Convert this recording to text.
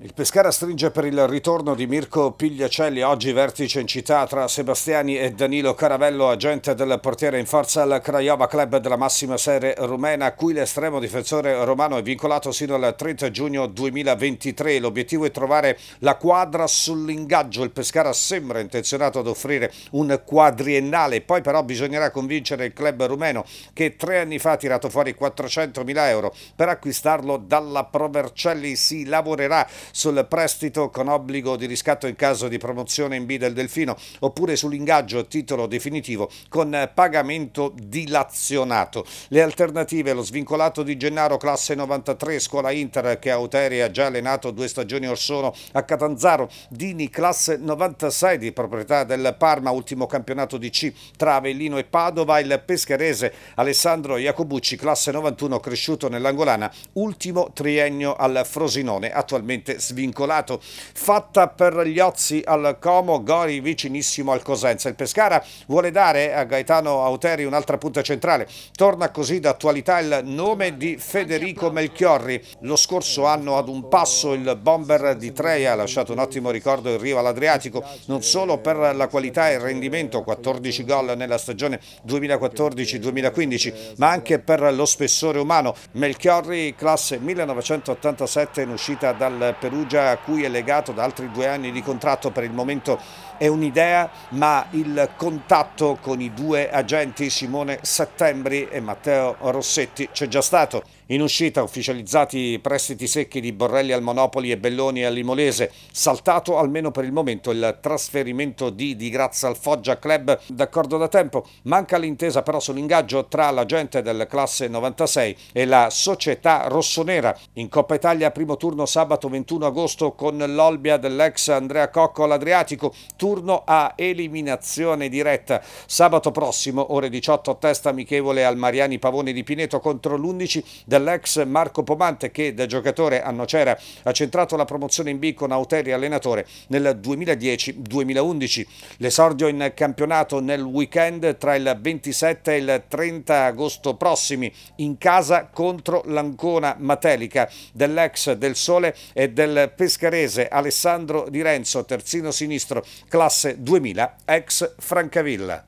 Il Pescara stringe per il ritorno di Mirko Pigliacelli, oggi vertice in città tra Sebastiani e Danilo Caravello, agente del portiere in forza al Craiova Club della massima serie rumena, a cui l'estremo difensore romano è vincolato sino al 30 giugno 2023. L'obiettivo è trovare la quadra sull'ingaggio. Il Pescara sembra intenzionato ad offrire un quadriennale, poi però bisognerà convincere il club rumeno che tre anni fa ha tirato fuori 400.000 euro per acquistarlo dalla Provercelli. Si lavorerà sul prestito con obbligo di riscatto in caso di promozione in B del Delfino, oppure sull'ingaggio a titolo definitivo con pagamento dilazionato. Le alternative, lo svincolato di Gennaro, classe 93, scuola Inter, che a ha già allenato due stagioni or sono a Catanzaro, Dini, classe 96 di proprietà del Parma, ultimo campionato di C tra Avellino e Padova, il pescherese Alessandro Iacobucci, classe 91, cresciuto nell'Angolana, ultimo triennio al Frosinone, attualmente svincolato. Fatta per gli Ozzi al Como, Gori vicinissimo al Cosenza. Il Pescara vuole dare a Gaetano Auteri un'altra punta centrale. Torna così d'attualità il nome di Federico Melchiorri. Lo scorso anno ad un passo il bomber di Treia ha lasciato un ottimo ricordo in riva all'Adriatico, non solo per la qualità e il rendimento, 14 gol nella stagione 2014-2015, ma anche per lo spessore umano. Melchiorri, classe 1987 in uscita dal Pescara Perugia a cui è legato da altri due anni di contratto per il momento è un'idea, ma il contatto con i due agenti Simone Settembri e Matteo Rossetti c'è già stato. In uscita ufficializzati i prestiti secchi di Borrelli al Monopoli e Belloni al Limolese, saltato almeno per il momento il trasferimento di Di Grazia al Foggia Club, d'accordo da tempo, manca l'intesa però sull'ingaggio tra l'agente del classe 96 e la società rossonera. In Coppa Italia primo turno sabato 21 agosto con l'Olbia dell'ex Andrea Cocco all'Adriatico, turno a eliminazione diretta. Sabato prossimo ore 18 testa amichevole al Mariani Pavone di Pineto contro l'11 del dell'ex Marco Pomante che da giocatore a Nocera ha centrato la promozione in B con Auteri allenatore nel 2010-2011. L'esordio in campionato nel weekend tra il 27 e il 30 agosto prossimi in casa contro l'Ancona Matelica dell'ex del Sole e del pescarese Alessandro Di Renzo, terzino sinistro, classe 2000, ex Francavilla.